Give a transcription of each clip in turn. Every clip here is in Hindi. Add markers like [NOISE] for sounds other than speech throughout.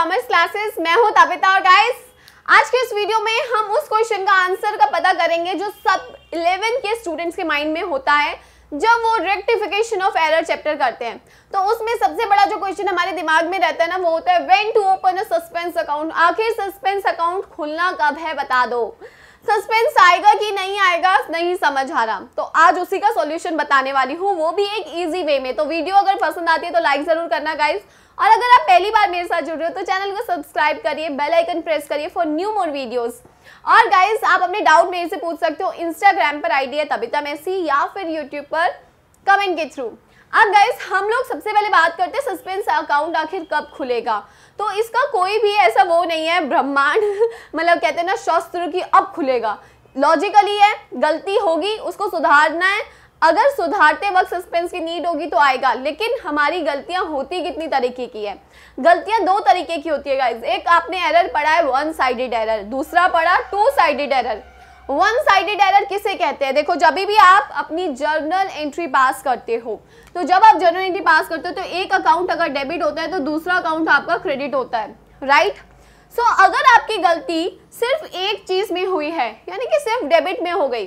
कॉमर्स क्लासेस मैं हूं तापिता और गाइस आज के इस वीडियो में हम उस क्वेश्चन का आंसर का पता करेंगे जो सब 11 के स्टूडेंट्स के माइंड में होता है जब वो रेक्टिफिकेशन ऑफ एरर चैप्टर करते हैं तो उसमें सबसे बड़ा जो क्वेश्चन हमारे दिमाग में रहता है ना वो होता है when to open a suspense account आखिर सस्पेंस अकाउंट खुलना कब है बता दो सस्पेंस आएगा कि नहीं आएगा नहीं समझ आ रहा तो आज उसी का सॉल्यूशन बताने वाली हूँ वो भी एक इजी वे में तो वीडियो अगर पसंद आती है तो लाइक ज़रूर करना गाइज़ और अगर आप पहली बार मेरे साथ जुड़ रहे हो तो चैनल को सब्सक्राइब करिए बेल आइकन प्रेस करिए फॉर न्यू मोर वीडियोस और गाइज आप अपने डाउट मेरे से पूछ सकते हो इंस्टाग्राम पर आईडी है तबिता मैसी तो या फिर यूट्यूब पर कमेंट के थ्रू अब गाइज हम लोग सबसे पहले बात करते हैं सस्पेंस अकाउंट आखिर कब खुलेगा तो इसका कोई भी ऐसा वो नहीं है ब्रह्मांड [LAUGHS] मतलब कहते हैं ना शस्त्र की अब खुलेगा लॉजिकली है गलती होगी उसको सुधारना है अगर सुधारते वक्त सस्पेंस की नीड होगी तो आएगा लेकिन हमारी गलतियां होती कितनी तरीके की है गलतियां दो तरीके की होती है गाइज एक आपने एरर पढ़ा है वन साइडेड एरर दूसरा पढ़ा two sided error one sided error किसे कहते हैं देखो जब भी आप अपनी जर्नल एंट्री पास करते हो तो जब आप जर्नल एंट्री पास करते हो तो एक अकाउंट अगर डेबिट होता है तो दूसरा अकाउंट आपका क्रेडिट होता है राइट right? सो so, अगर आपकी गलती सिर्फ एक चीज़ में हुई है यानी कि सिर्फ डेबिट में हो गई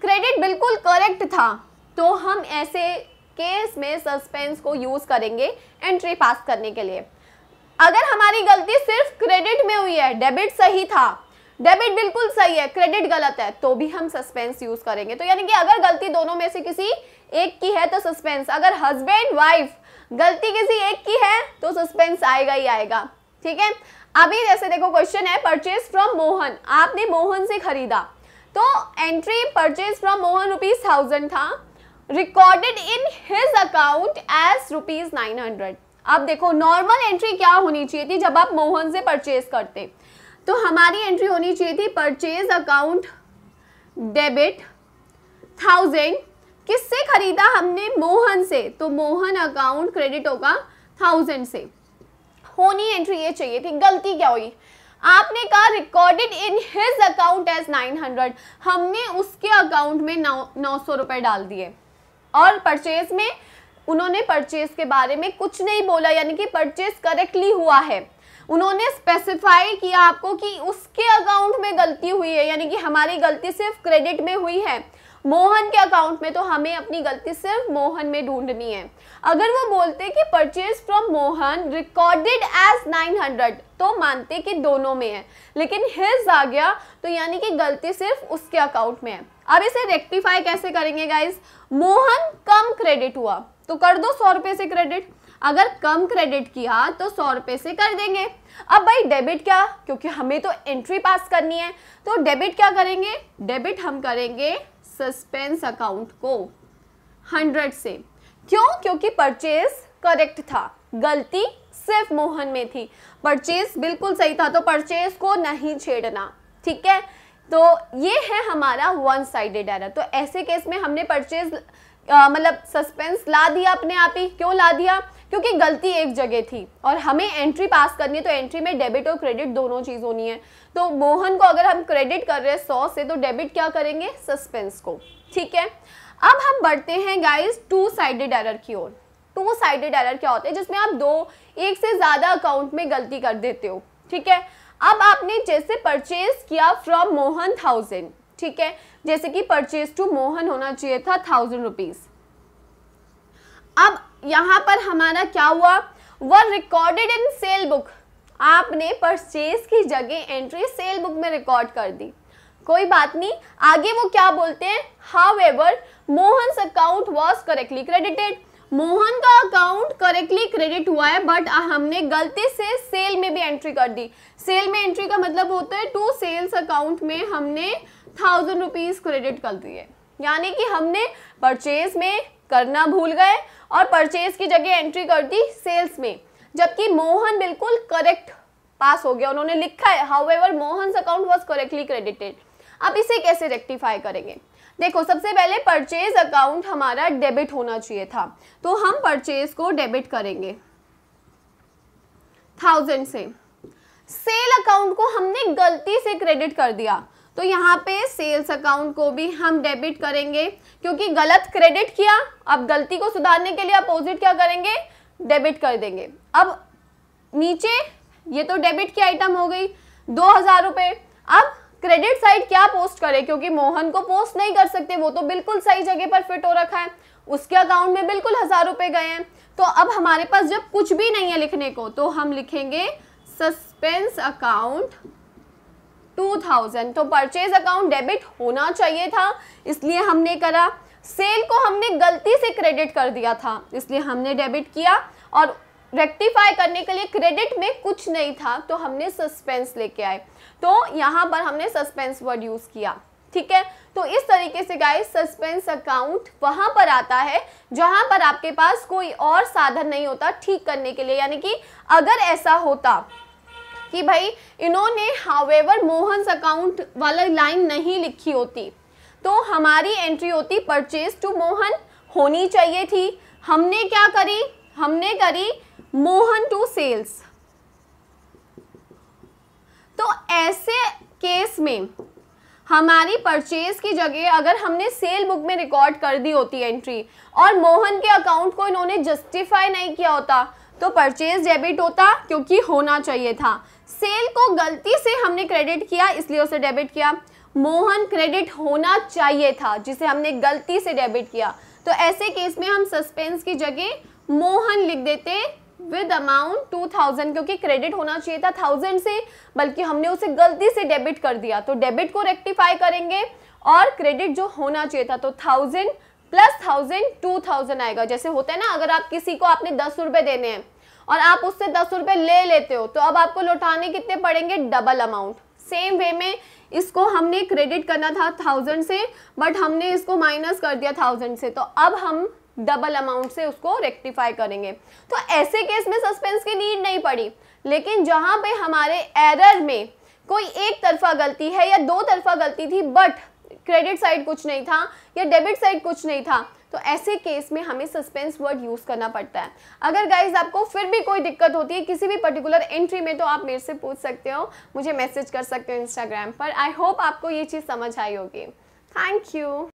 क्रेडिट बिल्कुल करेक्ट था तो हम ऐसे केस में सस्पेंस को यूज़ करेंगे एंट्री पास करने के लिए अगर हमारी गलती सिर्फ क्रेडिट में हुई है डेबिट सही था डेबिट बिल्कुल सही है क्रेडिट गलत है तो भी हम सस्पेंस यूज करेंगे तो यानी कि अगर गलती दोनों में से किसी एक की है तो सस्पेंस अगर हस्बैंड वाइफ गलती किसी एक की है तो सस्पेंस आएगा ही आएगा ठीक है अभी जैसे देखो क्वेश्चन है परचेज फ्रॉम मोहन आपने मोहन से खरीदा तो entry purchase from Mohan rupees thousand था recorded in his account as rupees nine hundred अब देखो नॉर्मल एंट्री क्या होनी चाहिए थी जब आप मोहन से परचेज करते तो हमारी एंट्री होनी चाहिए थी परचेज अकाउंट डेबिट थाउजेंड किससे खरीदा हमने मोहन से तो मोहन अकाउंट क्रेडिट होगा थाउजेंड से होनी एंट्री ये चाहिए थी गलती क्या हुई आपने कहा recorded in his account as nine hundred हमने उसके अकाउंट में नौ नौ सौ रुपये डाल दिए और परचेज में उन्होंने परचेज के बारे में कुछ नहीं बोला यानी कि परचेज करेक्टली हुआ है उन्होंने स्पेसिफाई किया आपको कि उसके अकाउंट में गलती हुई है यानी कि हमारी गलती सिर्फ क्रेडिट में हुई है मोहन के अकाउंट में तो हमें अपनी गलती सिर्फ मोहन में ढूंढनी है अगर वो बोलते कि purchase from Mohan recorded as 900 तो मानते कि दोनों में है लेकिन हिज आ गया तो यानी कि गलती सिर्फ उसके अकाउंट में है अब इसे रेक्टिफाई कैसे करेंगे गाइज मोहन कम क्रेडिट हुआ तो कर दो सौ रुपये से क्रेडिट अगर कम क्रेडिट किया तो सौ रुपये से कर देंगे अब भाई डेबिट क्या क्योंकि हमें तो एंट्री पास करनी है तो डेबिट क्या करेंगे डेबिट हम करेंगे सस्पेंस अकाउंट को हंड्रेड से क्यों क्योंकि परचेज करेक्ट था गलती सिर्फ मोहन में थी परचेज बिल्कुल सही था तो परचेज को नहीं छेड़ना ठीक है तो ये है हमारा वन साइडेड एरर तो ऐसे केस में हमने परचेज मतलब सस्पेंस ला दिया अपने आप ही क्यों ला दिया क्योंकि गलती एक जगह थी और हमें एंट्री पास करनी है तो एंट्री में डेबिट और क्रेडिट दोनों चीज़ होनी है तो मोहन को अगर हम क्रेडिट कर रहे हैं सौ से तो डेबिट क्या करेंगे सस्पेंस को ठीक है अब हम बढ़ते हैं गाइज टू साइडेड एरर की ओर टू साइडेड एरर क्या होते हैं जिसमें आप दो एक से ज़्यादा अकाउंट में गलती कर देते हो ठीक है अब आपने जैसे परचेज किया फ्रॉम मोहन थाउजेंड ठीक है जैसे कि परचेज टू मोहन होना चाहिए था थाउजेंड रुपीज़ अब यहाँ पर हमारा क्या हुआ वह रिकॉर्डेड इन सेल बुक आपने परचेज की जगह एंट्री सेल बुक में रिकॉर्ड कर दी कोई बात नहीं आगे वो क्या बोलते हैं however Mohan account was correctly credited Mohan का अकाउंट करेक्टली क्रेडिट हुआ है बट हमने गलती से सेल में भी एंट्री कर दी सेल में एंट्री का मतलब होता है टू सेल्स अकाउंट में हमने थाउजेंड रुपीज़ क्रेडिट कर दिए यानी कि हमने परचेज में करना भूल गए और परचेज की जगह एंट्री कर दी सेल्स में जबकि मोहन बिल्कुल करेक्ट पास हो गया उन्होंने लिखा है however Mohan account was correctly credited अब इसे कैसे रेक्टिफाई करेंगे देखो सबसे पहले परचेज अकाउंट हमारा डेबिट होना चाहिए था तो हम परचेज को डेबिट करेंगे थाउजेंड से सेल अकाउंट को हमने गलती से क्रेडिट कर दिया तो यहाँ पे सेल्स अकाउंट को भी हम डेबिट करेंगे क्योंकि गलत क्रेडिट किया अब गलती को सुधारने के लिए अपोजिट क्या करेंगे डेबिट कर देंगे अब नीचे ये तो डेबिट की आइटम हो गई दो हजार रुपये अब क्रेडिट साइड क्या पोस्ट करे क्योंकि मोहन को पोस्ट नहीं कर सकते वो तो बिल्कुल सही जगह पर फिट हो रखा है उसके अकाउंट में बिल्कुल हजार रुपए गए हैं तो अब हमारे पास जब कुछ भी नहीं है लिखने को तो हम लिखेंगे सस्पेंस अकाउंट 2000 तो परचेज अकाउंट डेबिट होना चाहिए था इसलिए हमने करा सेल को हमने गलती से क्रेडिट कर दिया था इसलिए हमने डेबिट किया और रेक्टिफाई करने के लिए क्रेडिट में कुछ नहीं था तो हमने सस्पेंस लेके आए तो यहाँ पर हमने सस्पेंस वर्ड यूज़ किया ठीक है तो इस तरीके से गाइस सस्पेंस अकाउंट वहां पर आता है जहां पर आपके पास कोई और साधन नहीं होता ठीक करने के लिए यानी कि अगर ऐसा होता कि भाई इन्होंने हावेवर मोहन अकाउंट वाला लाइन नहीं लिखी होती तो हमारी एंट्री होती परचेज टू मोहन होनी चाहिए थी हमने क्या करी हमने करी मोहन टू सेल्स तो ऐसे केस में हमारी परचेज की जगह अगर हमने सेल बुक में रिकॉर्ड कर दी होती एंट्री और मोहन के अकाउंट को इन्होंने जस्टिफाई नहीं किया होता तो परचेज डेबिट होता क्योंकि होना चाहिए था सेल को गलती से हमने क्रेडिट किया इसलिए उसे डेबिट किया मोहन क्रेडिट होना चाहिए था जिसे हमने गलती से डेबिट किया तो ऐसे केस में हम सस्पेंस की जगह मोहन लिख देते विद अमाउंट टू थाउजेंड क्योंकि क्रेडिट होना चाहिए था थाउजेंड से बल्कि हमने उसे गलती से डेबिट कर दिया तो डेबिट को रेक्टिफाई करेंगे और क्रेडिट जो होना चाहिए था तो thousand plus thousand two thousand आएगा जैसे होता है ना अगर आप किसी को आपने दस रुपए देने हैं और आप उससे दस रुपए ले लेते हो तो अब आपको लौटाने कितने पड़ेंगे डबल अमाउंट सेम वे में इसको हमने क्रेडिट करना था थाउजेंड से बट हमने इसको माइनस कर दिया थाउजेंड से तो अब हम डबल अमाउंट से उसको रेक्टिफाई करेंगे तो ऐसे केस में सस्पेंस की नीड नहीं पड़ी लेकिन जहाँ पे हमारे एरर में कोई एक तरफा गलती है या दो तरफा गलती थी बट क्रेडिट साइड कुछ नहीं था या डेबिट साइड कुछ नहीं था तो ऐसे केस में हमें सस्पेंस वर्ड यूज़ करना पड़ता है अगर गाइज आपको फिर भी कोई दिक्कत होती है किसी भी पर्टिकुलर एंट्री में तो आप मेरे से पूछ सकते हो मुझे मैसेज कर सकते हो इंस्टाग्राम पर आई होप आपको ये चीज़ समझ आई होगी थैंक यू